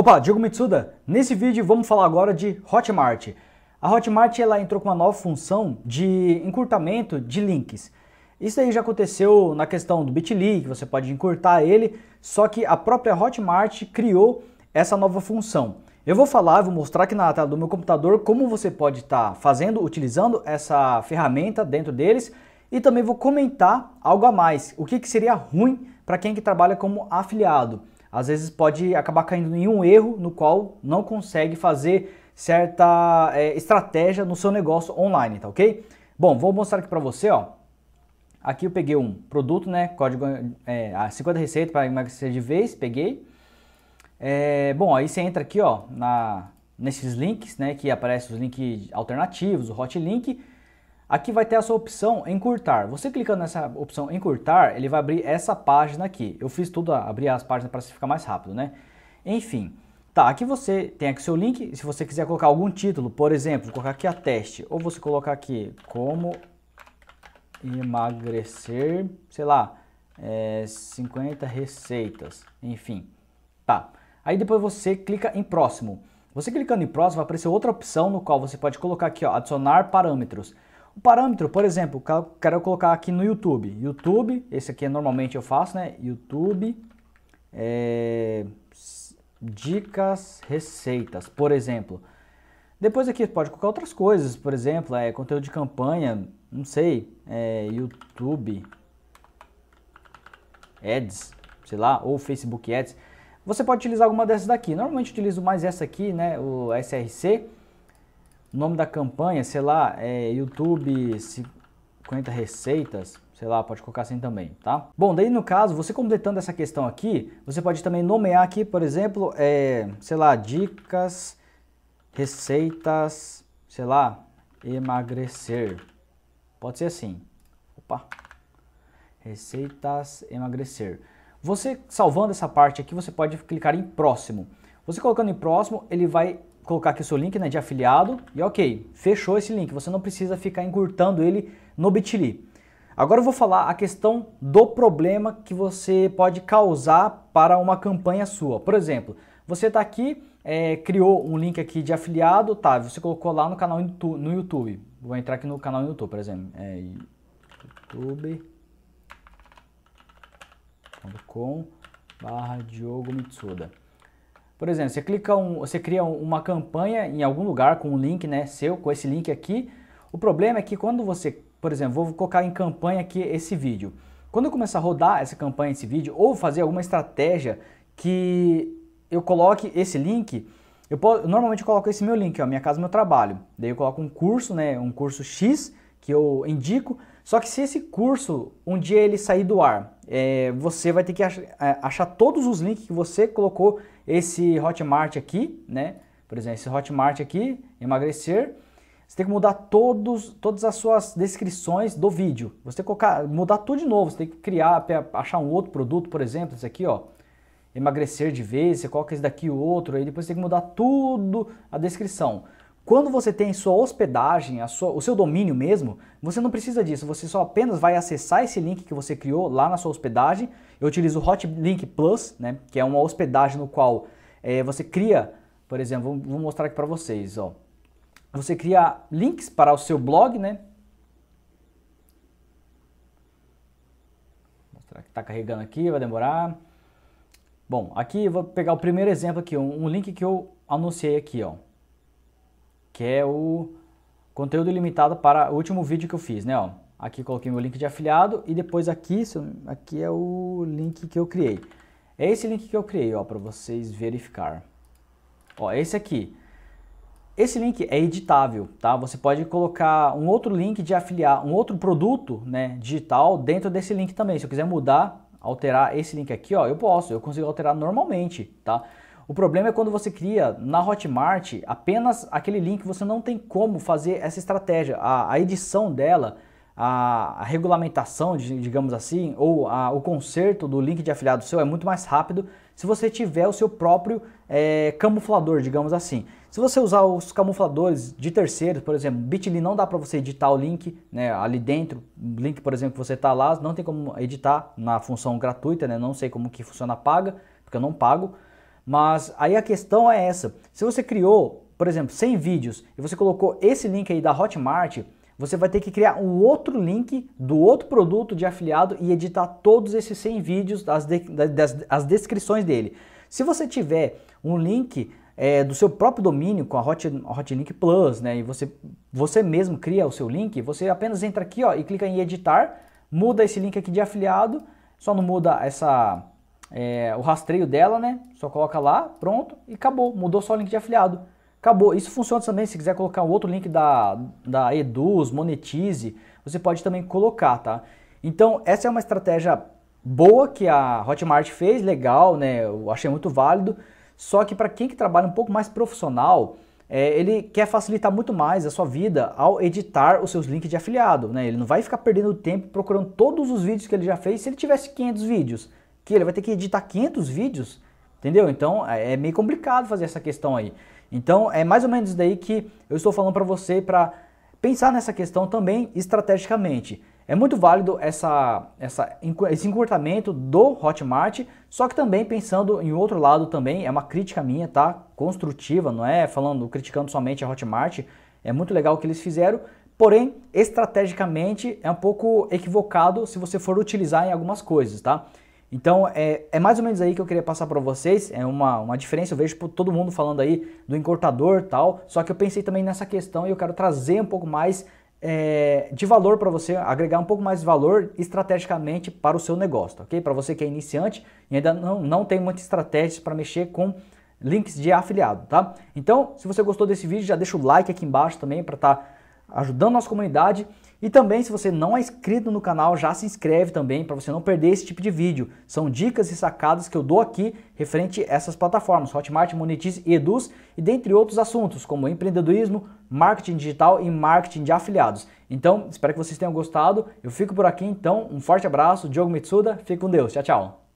Opa, Diego Mitsuda, nesse vídeo vamos falar agora de Hotmart. A Hotmart ela entrou com uma nova função de encurtamento de links. Isso aí já aconteceu na questão do Bitly, que você pode encurtar ele, só que a própria Hotmart criou essa nova função. Eu vou falar, vou mostrar aqui na tela do meu computador como você pode estar tá fazendo, utilizando essa ferramenta dentro deles e também vou comentar algo a mais, o que, que seria ruim para quem que trabalha como afiliado às vezes pode acabar caindo em um erro no qual não consegue fazer certa é, estratégia no seu negócio online, tá ok? Bom, vou mostrar aqui para você, ó. Aqui eu peguei um produto, né? Código é, eh, 50 receitas para emagrecer de vez, peguei. É, bom, aí você entra aqui, ó, na, nesses links, né? Que aparece os links alternativos, o hot link. Aqui vai ter essa opção encurtar. Você clicando nessa opção encurtar, ele vai abrir essa página aqui. Eu fiz tudo, abrir as páginas para ficar mais rápido, né? Enfim, tá, aqui você tem aqui seu link, se você quiser colocar algum título, por exemplo, colocar aqui a teste, ou você colocar aqui como emagrecer, sei lá, é, 50 receitas, enfim, tá. Aí depois você clica em próximo. Você clicando em próximo vai aparecer outra opção no qual você pode colocar aqui, ó, adicionar parâmetros. O parâmetro, por exemplo, quero colocar aqui no YouTube. YouTube, esse aqui é normalmente eu faço, né? YouTube, é, dicas, receitas, por exemplo. Depois aqui pode colocar outras coisas, por exemplo, é, conteúdo de campanha, não sei, é, YouTube Ads, sei lá, ou Facebook Ads. Você pode utilizar alguma dessas daqui. Normalmente utilizo mais essa aqui, né, o SRC, o nome da campanha, sei lá, é YouTube 50 receitas, sei lá, pode colocar assim também, tá? Bom, daí no caso, você completando essa questão aqui, você pode também nomear aqui, por exemplo, é, sei lá, dicas, receitas, sei lá, emagrecer. Pode ser assim. Opa. Receitas, emagrecer. Você salvando essa parte aqui, você pode clicar em próximo. Você colocando em próximo, ele vai colocar aqui o seu link né, de afiliado e ok, fechou esse link, você não precisa ficar encurtando ele no Bitly. Agora eu vou falar a questão do problema que você pode causar para uma campanha sua. Por exemplo, você está aqui, é, criou um link aqui de afiliado, tá? Você colocou lá no canal no YouTube. Vou entrar aqui no canal no YouTube, por exemplo. É, YouTube.com barra Diogo Mitsuda. Por exemplo, você clica um, você cria uma campanha em algum lugar com um link, né, seu, com esse link aqui. O problema é que quando você, por exemplo, vou colocar em campanha aqui esse vídeo. Quando eu começar a rodar essa campanha, esse vídeo, ou fazer alguma estratégia que eu coloque esse link, eu, posso, eu normalmente coloco esse meu link, ó, minha casa, meu trabalho. Daí eu coloco um curso, né, um curso X que eu indico. Só que se esse curso um dia ele sair do ar, é, você vai ter que achar, é, achar todos os links que você colocou esse Hotmart aqui, né? Por exemplo, esse Hotmart aqui, emagrecer, você tem que mudar todos, todas as suas descrições do vídeo. Você colocar, mudar tudo de novo, você tem que criar, achar um outro produto, por exemplo, esse aqui, ó, emagrecer de vez, você coloca esse daqui o outro, aí depois você tem que mudar tudo a descrição. Quando você tem sua hospedagem, sua, o seu domínio mesmo, você não precisa disso, você só apenas vai acessar esse link que você criou lá na sua hospedagem. Eu utilizo o Hotlink Plus, né, que é uma hospedagem no qual é, você cria, por exemplo, vou, vou mostrar aqui para vocês, ó. Você cria links para o seu blog, né? Vou mostrar que está carregando aqui, vai demorar. Bom, aqui vou pegar o primeiro exemplo aqui, um, um link que eu anunciei aqui, ó que é o conteúdo limitado para o último vídeo que eu fiz, né? Ó, aqui coloquei meu link de afiliado e depois aqui, aqui é o link que eu criei. É esse link que eu criei, ó, para vocês verificar. Ó, esse aqui. Esse link é editável, tá? Você pode colocar um outro link de afiliar, um outro produto, né, digital dentro desse link também. Se eu quiser mudar, alterar esse link aqui, ó, eu posso, eu consigo alterar normalmente, tá? O problema é quando você cria na Hotmart apenas aquele link, você não tem como fazer essa estratégia. A, a edição dela, a, a, regulamentação, digamos assim, ou a, o conserto do link de afiliado seu é muito mais rápido se você tiver o seu próprio é, camuflador, digamos assim. Se você usar os camufladores de terceiros, por exemplo, Bitly não dá para você editar o link né, ali dentro, o link, por exemplo, que você está lá, não tem como editar na função gratuita, né, não sei como que funciona paga, porque eu não pago, mas aí a questão é essa. Se você criou, por exemplo, 100 vídeos e você colocou esse link aí da Hotmart, você vai ter que criar um outro link do outro produto de afiliado e editar todos esses 100 vídeos, as, de, das, as descrições dele. Se você tiver um link é, do seu próprio domínio com a Hot, Hotlink Plus, né, e você, você mesmo cria o seu link, você apenas entra aqui ó, e clica em editar, muda esse link aqui de afiliado, só não muda essa, é, o rastreio dela, né? Só coloca lá, pronto, e acabou. Mudou só o link de afiliado. Acabou. Isso funciona também se quiser colocar um outro link da, da Eduz, Monetize, você pode também colocar, tá? Então, essa é uma estratégia boa que a Hotmart fez, legal, né? Eu achei muito válido. Só que para quem que trabalha um pouco mais profissional, é, ele quer facilitar muito mais a sua vida ao editar os seus links de afiliado, né? Ele não vai ficar perdendo tempo procurando todos os vídeos que ele já fez se ele tivesse 500 vídeos que ele vai ter que editar 500 vídeos, entendeu? Então é, é meio complicado fazer essa questão aí. Então é mais ou menos isso daí que eu estou falando para você para pensar nessa questão também estrategicamente. É muito válido essa, essa, esse encurtamento do Hotmart, só que também pensando em outro lado também, é uma crítica minha, tá? Construtiva, não é falando, criticando somente a Hotmart. É muito legal o que eles fizeram, porém, estrategicamente é um pouco equivocado se você for utilizar em algumas coisas, tá? Então é, é mais ou menos aí que eu queria passar para vocês, é uma, uma diferença, eu vejo todo mundo falando aí do encurtador tal, só que eu pensei também nessa questão e eu quero trazer um pouco mais é, de valor para você, agregar um pouco mais de valor estrategicamente para o seu negócio, tá, ok? Para você que é iniciante e ainda não, não tem muita estratégia para mexer com links de afiliado, tá? Então, se você gostou desse vídeo, já deixa o like aqui embaixo também para estar tá ajudando a nossa comunidade. E também, se você não é inscrito no canal, já se inscreve também para você não perder esse tipo de vídeo. São dicas e sacadas que eu dou aqui referente a essas plataformas, Hotmart, Monetize e Eduz, e dentre outros assuntos, como empreendedorismo, marketing digital e marketing de afiliados. Então, espero que vocês tenham gostado. Eu fico por aqui, então, um forte abraço, Diogo Mitsuda, fique com Deus, tchau, tchau.